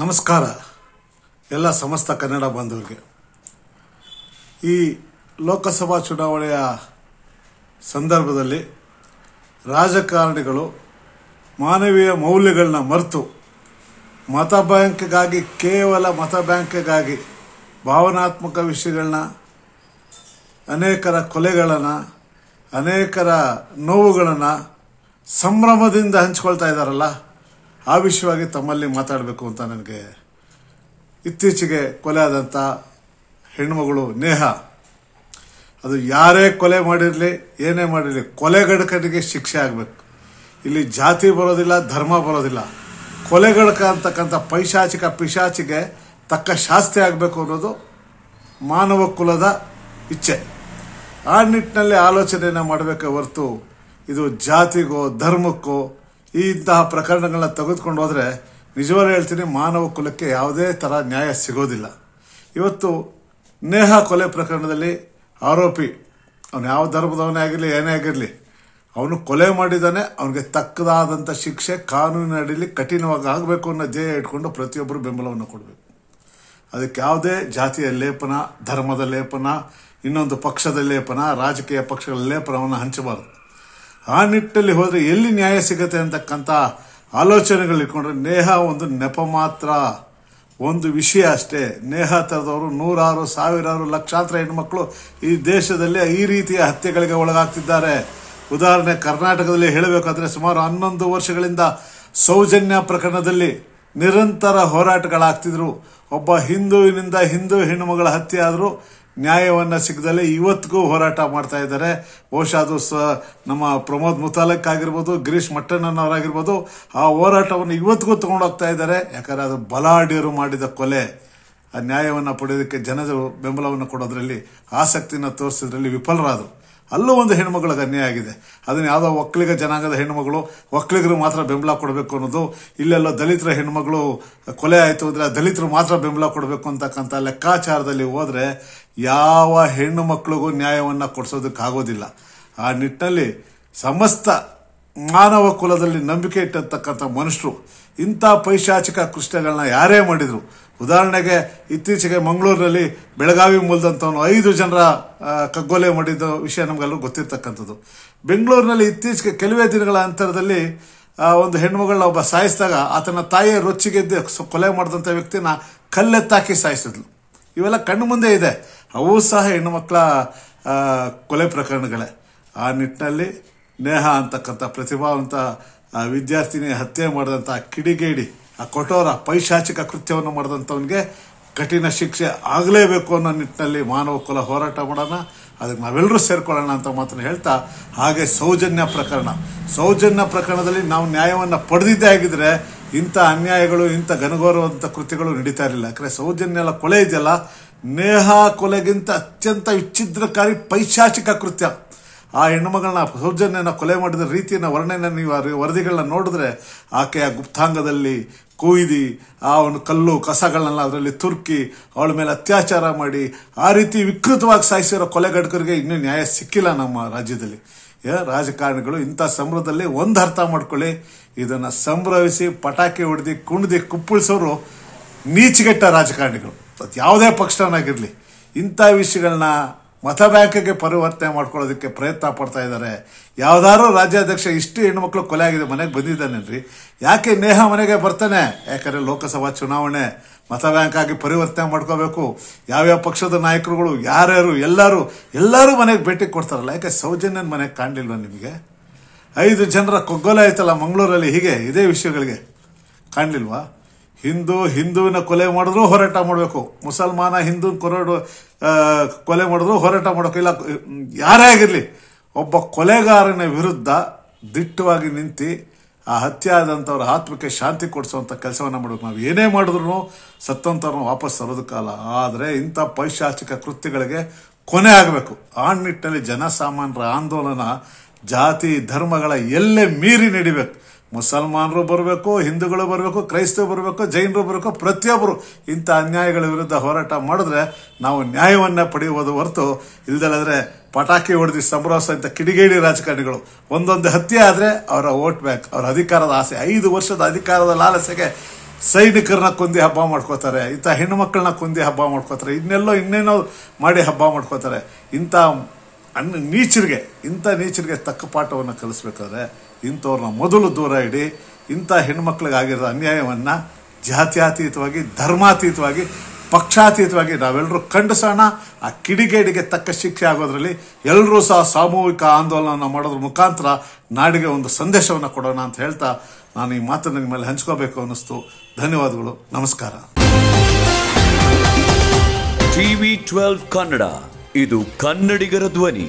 ನಮಸ್ಕಾರ ಎಲ್ಲ ಸಮಸ್ತ ಕನ್ನಡ ಬಾಂಧವರಿಗೆ ಈ ಲೋಕಸಭಾ ಚುನಾವಣೆಯ ಸಂದರ್ಭದಲ್ಲಿ ರಾಜಕಾರಣಿಗಳು ಮಾನವೀಯ ಮೌಲ್ಯಗಳನ್ನ ಮರೆತು ಮತ ಬ್ಯಾಂಕ್ಗಾಗಿ ಕೇವಲ ಮತ ಬ್ಯಾಂಕ್ಗಾಗಿ ಭಾವನಾತ್ಮಕ ವಿಷಯಗಳನ್ನ ಅನೇಕರ ಕೊಲೆಗಳನ್ನು ಅನೇಕರ ನೋವುಗಳನ್ನು ಸಂಭ್ರಮದಿಂದ ಹಂಚ್ಕೊಳ್ತಾ ಇದ್ದಾರಲ್ಲ ಆ ವಿಷಯವಾಗಿ ತಮ್ಮಲ್ಲಿ ಮಾತಾಡಬೇಕು ಅಂತ ನನಗೆ ಇತ್ತೀಚೆಗೆ ಕೊಲೆ ಆದಂಥ ಹೆಣ್ಮಗಳು ನೇಹ ಅದು ಯಾರೇ ಕೊಲೆ ಮಾಡಿರಲಿ ಏನೇ ಮಾಡಿರಲಿ ಕೊಲೆಗಡಕನಿಗೆ ಶಿಕ್ಷೆ ಆಗಬೇಕು ಇಲ್ಲಿ ಜಾತಿ ಬರೋದಿಲ್ಲ ಧರ್ಮ ಬರೋದಿಲ್ಲ ಕೊಲೆಗಡಕ ಅಂತಕ್ಕಂಥ ಪೈಶಾಚಿಕ ಪಿಶಾಚಿಗೆ ತಕ್ಕ ಶಾಸ್ತಿ ಆಗಬೇಕು ಅನ್ನೋದು ಮಾನವ ಕುಲದ ಇಚ್ಛೆ ಆ ನಿಟ್ಟಿನಲ್ಲಿ ಆಲೋಚನೆಯನ್ನು ಮಾಡಬೇಕೇ ಹೊರತು ಇದು ಜಾತಿಗೋ ಧರ್ಮಕ್ಕೋ ಈ ಇಂತಹ ಪ್ರಕರಣಗಳನ್ನ ತೆಗೆದುಕೊಂಡು ಹೋದರೆ ನಿಜವಾಗ್ಲೂ ಹೇಳ್ತೀನಿ ಮಾನವ ಕುಲಕ್ಕೆ ಯಾವುದೇ ಥರ ನ್ಯಾಯ ಸಿಗೋದಿಲ್ಲ ಇವತ್ತು ನೇಹ ಕೊಲೆ ಪ್ರಕರಣದಲ್ಲಿ ಆರೋಪಿ ಅವನು ಯಾವ ಧರ್ಮದವನೇ ಆಗಿರಲಿ ಏನೇ ಆಗಿರಲಿ ಅವನು ಕೊಲೆ ಮಾಡಿದಾನೆ ಅವನಿಗೆ ತಕ್ಕದಾದಂಥ ಶಿಕ್ಷೆ ಕಾನೂನಿನ ಅಡಿಯಲ್ಲಿ ಕಠಿಣವಾಗಿ ಆಗಬೇಕು ಅನ್ನೋ ಧ್ಯೇಯ ಇಟ್ಕೊಂಡು ಪ್ರತಿಯೊಬ್ಬರು ಬೆಂಬಲವನ್ನು ಕೊಡಬೇಕು ಅದಕ್ಕೆ ಯಾವುದೇ ಜಾತಿಯ ಲೇಪನ ಧರ್ಮದ ಲೇಪನ ಇನ್ನೊಂದು ಪಕ್ಷದ ಲೇಪನ ರಾಜಕೀಯ ಪಕ್ಷಗಳ ಲೇಪನವನ್ನು ಹಂಚಬಾರದು ಆ ನಿಟ್ಟಲ್ಲಿ ಹೋದ್ರೆ ಎಲ್ಲಿ ನ್ಯಾಯ ಸಿಗುತ್ತೆ ಅಂತಕ್ಕಂಥ ಆಲೋಚನೆಗಳು ಇಟ್ಕೊಂಡ್ರೆ ನೇಹ ಒಂದು ನೆಪ ಮಾತ್ರ ಒಂದು ವಿಷಯ ಅಷ್ಟೇ ನೇಹ ತರದವರು ನೂರಾರು ಸಾವಿರಾರು ಲಕ್ಷಾಂತರ ಹೆಣ್ಮಕ್ಳು ಈ ದೇಶದಲ್ಲಿ ಈ ರೀತಿಯ ಹತ್ಯೆಗಳಿಗೆ ಒಳಗಾಗ್ತಿದ್ದಾರೆ ಉದಾಹರಣೆ ಕರ್ನಾಟಕದಲ್ಲಿ ಹೇಳಬೇಕಾದ್ರೆ ಸುಮಾರು ಹನ್ನೊಂದು ವರ್ಷಗಳಿಂದ ಸೌಜನ್ಯ ಪ್ರಕರಣದಲ್ಲಿ ನಿರಂತರ ಹೋರಾಟಗಳಾಗ್ತಿದ್ರು ಒಬ್ಬ ಹಿಂದೂವಿನಿಂದ ಹಿಂದೂ ಹೆಣ್ಣುಮಗಳ ಹತ್ಯೆ ಆದರೂ ನ್ಯಾಯವನ್ನು ಸಿಗದಲ್ಲೇ ಇವತ್ತಿಗೂ ಹೋರಾಟ ಮಾಡ್ತಾ ಇದ್ದಾರೆ ಬಹುಶಃ ಅದು ನಮ್ಮ ಪ್ರಮೋದ್ ಮುತಾಲಕ್ ಆಗಿರ್ಬೋದು ಗಿರೀಶ್ ಮಟ್ಟಣ್ಣನವರಾಗಿರ್ಬೋದು ಆ ಹೋರಾಟವನ್ನು ಇವತ್ತಿಗೂ ತಗೊಂಡೋಗ್ತಾ ಇದ್ದಾರೆ ಯಾಕಂದರೆ ಅದು ಬಲಾಢ್ಯರು ಮಾಡಿದ ಕೊಲೆ ಆ ನ್ಯಾಯವನ್ನು ಪಡೆಯೋದಕ್ಕೆ ಜನರು ಬೆಂಬಲವನ್ನು ಕೊಡೋದ್ರಲ್ಲಿ ಆಸಕ್ತಿಯನ್ನು ತೋರಿಸೋದ್ರಲ್ಲಿ ವಿಫಲರಾದರು ಅಲ್ಲೂ ಒಂದು ಹೆಣ್ಮಗಳ ಆಗಿದೆ ಅದನ್ನು ಯಾವುದೋ ಒಕ್ಕಲಿಗ ಜನಾಂಗದ ಹೆಣ್ಮಗಳು ಒಕ್ಕಲಿಗರು ಮಾತ್ರ ಬೆಂಬಲ ಕೊಡಬೇಕು ಅನ್ನೋದು ಇಲ್ಲೆಲ್ಲ ದಲಿತರ ಹೆಣ್ಮಗಳು ಕೊಲೆ ಆಯಿತು ಅಂದರೆ ದಲಿತರು ಮಾತ್ರ ಬೆಂಬಲ ಕೊಡಬೇಕು ಅಂತಕ್ಕಂಥ ಲೆಕ್ಕಾಚಾರದಲ್ಲಿ ಹೋದರೆ ಯಾವ ಹೆಣ್ಣು ಮಕ್ಕಳಿಗೂ ನ್ಯಾಯವನ್ನು ಕೊಡಿಸೋದಕ್ಕಾಗೋದಿಲ್ಲ ಆ ನಿಟ್ಟಿನಲ್ಲಿ ಸಮಸ್ತ ಮಾನವ ಕುಲದಲ್ಲಿ ನಂಬಿಕೆ ಇಟ್ಟಿರ್ತಕ್ಕಂಥ ಮನುಷ್ಯರು ಇಂಥ ಪೈಶಾಚಿಕ ಕೃಷ್ಣಗಳನ್ನ ಯಾರೇ ಮಾಡಿದರು ಉದಾಹರಣೆಗೆ ಇತ್ತೀಚೆಗೆ ಮಂಗಳೂರಿನಲ್ಲಿ ಬೆಳಗಾವಿ ಮೂಲದಂಥವನು ಐದು ಜನರ ಕಗ್ಗೊಲೆ ಮಾಡಿದ್ದ ವಿಷಯ ನಮಗೆಲ್ಲರೂ ಗೊತ್ತಿರ್ತಕ್ಕಂಥದ್ದು ಬೆಂಗಳೂರಿನಲ್ಲಿ ಇತ್ತೀಚೆಗೆ ಕೆಲವೇ ದಿನಗಳ ಅಂತರದಲ್ಲಿ ಒಂದು ಹೆಣ್ಮಗಳನ್ನ ಒಬ್ಬ ಸಾಯಿಸಿದಾಗ ಆತನ ತಾಯಿಯ ರೊಚ್ಚಿಗೆದ್ದು ಕೊಲೆ ಮಾಡಿದಂಥ ವ್ಯಕ್ತಿನ ಕಲ್ಲೆತ್ತಾಕಿ ಸಾಯಿಸಿದ್ಲು ಇವೆಲ್ಲ ಕಣ್ಣು ಮುಂದೆ ಇದೆ ಅವು ಸಹ ಹೆಣ್ಣುಮಕ್ಕಳ ಕೊಲೆ ಪ್ರಕರಣಗಳೇ ಆ ನಿಟ್ಟಿನಲ್ಲಿ ನೇಹ ಅಂತಕ್ಕಂಥ ಪ್ರತಿಭಾವಂತ ವಿದ್ಯಾರ್ಥಿನಿ ಹತ್ಯೆ ಮಾಡಿದಂಥ ಕಿಡಿಗೇಡಿ ಆ ಕಠೋರ ಪೈಶಾಚಿಕ ಕೃತ್ಯವನ್ನು ಮಾಡಿದಂಥವನಿಗೆ ಕಠಿಣ ಶಿಕ್ಷೆ ಆಗಲೇಬೇಕು ಅನ್ನೋ ನಿಟ್ಟಿನಲ್ಲಿ ಮಾನವ ಕುಲ ಹೋರಾಟ ಮಾಡೋಣ ಅದಕ್ಕೆ ನಾವೆಲ್ಲರೂ ಸೇರಿಕೊಳ್ಳೋಣ ಅಂತ ಮಾತನ್ನು ಹೇಳ್ತಾ ಹಾಗೆ ಸೌಜನ್ಯ ಪ್ರಕರಣ ಸೌಜನ್ಯ ಪ್ರಕರಣದಲ್ಲಿ ನಾವು ನ್ಯಾಯವನ್ನು ಪಡೆದಿದ್ದೇ ಆಗಿದ್ರೆ ಇಂಥ ಅನ್ಯಾಯಗಳು ಇಂಥ ಘನಘೋರವಂಥ ಕೃತ್ಯಗಳು ನಡೀತಾ ಇರಲಿಲ್ಲ ಯಾಕಂದರೆ ಸೌಜನ್ಯ ಎಲ್ಲ ಕೊಲೆ ಇದೆಯಲ್ಲ ನೇಹ ಕೊಲೆಗಿಂತ ಅತ್ಯಂತ ವಿಚ್ಛಿದ್ರಕಾರಿ ಪೈಶಾಚಿಕ ಕೃತ್ಯ ಆ ಹೆಣ್ಣುಮಗಳನ್ನ ಸೌಜನ್ಯನ ಕೊಲೆ ಮಾಡಿದ ರೀತಿಯನ್ನ ವರ್ಣನೆ ನೀವು ವರದಿಗಳನ್ನ ನೋಡಿದ್ರೆ ಆಕೆಯ ಗುಪ್ತಾಂಗದಲ್ಲಿ ಕೂಯ್ದಿ ಆ ಒಂದು ಕಲ್ಲು ಕಸಗಳನ್ನೆಲ್ಲ ಅದರಲ್ಲಿ ತುರ್ಕಿ ಅವಳ ಮೇಲೆ ಅತ್ಯಾಚಾರ ಮಾಡಿ ಆ ರೀತಿ ವಿಕೃತವಾಗಿ ಸಾಯಿಸಿರೋ ಕೊಲೆಗಡಕರಿಗೆ ಇನ್ನೂ ನ್ಯಾಯ ಸಿಕ್ಕಿಲ್ಲ ನಮ್ಮ ರಾಜ್ಯದಲ್ಲಿ ರಾಜಕಾರಣಿಗಳು ಇಂಥ ಸಂಭ್ರಮದಲ್ಲಿ ಒಂದು ಅರ್ಥ ಮಾಡ್ಕೊಳ್ಳಿ ಇದನ್ನು ಸಂಭ್ರಮಿಸಿ ಪಟಾಕಿ ಹೊಡೆದು ಕುಣಿದು ಕುಪ್ಪಳಿಸೋರು ನೀಚಿಗೆಟ್ಟ ರಾಜಕಾರಣಿಗಳು ಅದು ಯಾವುದೇ ಪಕ್ಷನಾಗಿರಲಿ ಇಂಥ ವಿಷಯಗಳನ್ನ ಮತ ಬ್ಯಾಂಕಿಗೆ ಪರಿವರ್ತನೆ ಮಾಡ್ಕೊಳ್ಳೋದಕ್ಕೆ ಪ್ರಯತ್ನ ಪಡ್ತಾ ಇದ್ದಾರೆ ಯಾವ್ದಾರು ರಾಜ್ಯಾಧ್ಯಕ್ಷ ಇಷ್ಟು ಹೆಣ್ಮಕ್ಳು ಕೊಲೆ ಆಗಿದೆ ಮನೆಗೆ ಬಂದಿದ್ದಾನೇನ್ರಿ ಯಾಕೆ ನೇಹ ಮನೆಗೆ ಬರ್ತಾನೆ ಯಾಕಂದ್ರೆ ಲೋಕಸಭಾ ಚುನಾವಣೆ ಮತ ಬ್ಯಾಂಕ್ ಆಗಿ ಪರಿವರ್ತನೆ ಮಾಡ್ಕೋಬೇಕು ಯಾವ್ಯಾವ ಪಕ್ಷದ ನಾಯಕರುಗಳು ಯಾರ್ಯಾರು ಎಲ್ಲರೂ ಎಲ್ಲರೂ ಮನೆಗೆ ಭೇಟಿ ಕೊಡ್ತಾರಲ್ಲ ಯಾಕೆ ಸೌಜನ್ಯನ ಮನೆಗೆ ಕಾಣಲಿಲ್ವ ನಿಮಗೆ ಐದು ಜನರ ಕೊಗ್ಗೊಲೆ ಆಯ್ತಲ್ಲ ಮಂಗಳೂರಲ್ಲಿ ಹೀಗೆ ಇದೇ ವಿಷಯಗಳಿಗೆ ಕಾಣಲಿಲ್ವಾ ಹಿಂದೂ ಹಿಂದೂವಿನ ಕೊಲೆ ಮಾಡಿದ್ರು ಹೋರಾಟ ಮಾಡಬೇಕು ಮುಸಲ್ಮಾನ ಹಿಂದೂನ ಕೊರೋಡು ಕೊಲೆ ಮಾಡಿದ್ರು ಹೋರಾಟ ಮಾಡಬೇಕು ಇಲ್ಲ ಯಾರೇ ಆಗಿರಲಿ ಒಬ್ಬ ಕೊಲೆಗಾರನ ವಿರುದ್ಧ ದಿಟ್ಟವಾಗಿ ನಿಂತು ಆ ಹತ್ಯೆ ಆದಂಥವ್ರ ಆತ್ಮಕ್ಕೆ ಶಾಂತಿ ಕೊಡಿಸುವಂಥ ಕೆಲಸವನ್ನು ಮಾಡಬೇಕು ನಾವು ಏನೇ ಮಾಡಿದ್ರು ಸತ್ತಂಥವ್ರನ್ನ ವಾಪಸ್ ತರೋದಕ್ಕಲ್ಲ ಆದರೆ ಇಂಥ ಪೈಶಾಚಿಕ ಕೃತ್ಯಗಳಿಗೆ ಕೊನೆ ಆಗಬೇಕು ಆ ನಿಟ್ಟಿನಲ್ಲಿ ಜನಸಾಮಾನ್ಯರ ಆಂದೋಲನ ಜಾತಿ ಧರ್ಮಗಳ ಎಲ್ಲೇ ಮೀರಿ ನಡಿಬೇಕು ಮುಸಲ್ಮಾನರು ಬರಬೇಕು ಹಿಂದೂಗಳು ಬರಬೇಕು ಕ್ರೈಸ್ತರು ಬರಬೇಕು ಜೈನರು ಬರಬೇಕು ಪ್ರತಿಯೊಬ್ಬರು ಇಂಥ ಅನ್ಯಾಯಗಳ ವಿರುದ್ಧ ಹೋರಾಟ ಮಾಡಿದ್ರೆ ನಾವು ನ್ಯಾಯವನ್ನು ಪಡೆಯುವುದು ಹೊರತು ಇಲ್ದಲ್ಲಾದರೆ ಪಟಾಕಿ ಹೊಡೆದು ಸಂಭ್ರಮ ಇಂಥ ಕಿಡಿಗೇಡಿ ರಾಜಕಾರಣಿಗಳು ಒಂದೊಂದು ಹತ್ಯೆ ಆದರೆ ಅವರ ಓಟ್ ಬ್ಯಾಂಕ್ ಅವರ ಅಧಿಕಾರದ ಆಸೆ ಐದು ವರ್ಷದ ಅಧಿಕಾರದ ಲಾಲಸೆಗೆ ಸೈನಿಕರನ್ನ ಕುಂದಿ ಹಬ್ಬ ಮಾಡ್ಕೋತಾರೆ ಇಂಥ ಹೆಣ್ಣು ಮಕ್ಕಳನ್ನ ಕುಂದಿ ಹಬ್ಬ ಮಾಡ್ಕೋತಾರೆ ಇನ್ನೆಲ್ಲೋ ಇನ್ನೇನೋ ಮಾಡಿ ಹಬ್ಬ ಮಾಡ್ಕೋತಾರೆ ಇಂಥ ಅನ್ನ ನೀಚರಿಗೆ ಇಂಥ ನೀಚರಿಗೆ ತಕ್ಕ ಪಾಠವನ್ನು ಕಲಿಸ್ಬೇಕಾದ್ರೆ ಇಂಥವ್ರನ್ನ ಮೊದಲು ದೂರ ಇಡಿ ಇಂಥ ಹೆಣ್ಮಕ್ಳಿಗಾಗಿರೋ ಅನ್ಯಾಯವನ್ನು ಜಾತ್ಯಾತೀತವಾಗಿ ಧರ್ಮಾತೀತವಾಗಿ ಪಕ್ಷಾತೀತವಾಗಿ ನಾವೆಲ್ಲರೂ ಖಂಡಿಸೋಣ ಆ ಕಿಡಿಗೇಡಿಗೆ ತಕ್ಕ ಶಿಕ್ಷೆ ಆಗೋದ್ರಲ್ಲಿ ಎಲ್ಲರೂ ಸಹ ಸಾಮೂಹಿಕ ಆಂದೋಲನ ಮಾಡೋದ್ರ ಮುಖಾಂತರ ನಾಡಿಗೆ ಒಂದು ಸಂದೇಶವನ್ನು ಕೊಡೋಣ ಅಂತ ಹೇಳ್ತಾ ನಾನು ಈ ಮಾತನ್ನು ನಿಮ್ಮಲ್ಲಿ ಹಂಚ್ಕೋಬೇಕು ಅನ್ನಿಸ್ತು ಧನ್ಯವಾದಗಳು ನಮಸ್ಕಾರ ಟಿವಿ ಟ್ವೆಲ್ವ್ ಕನ್ನಡ ಇದು ಕನ್ನಡಿಗರ ಧ್ವನಿ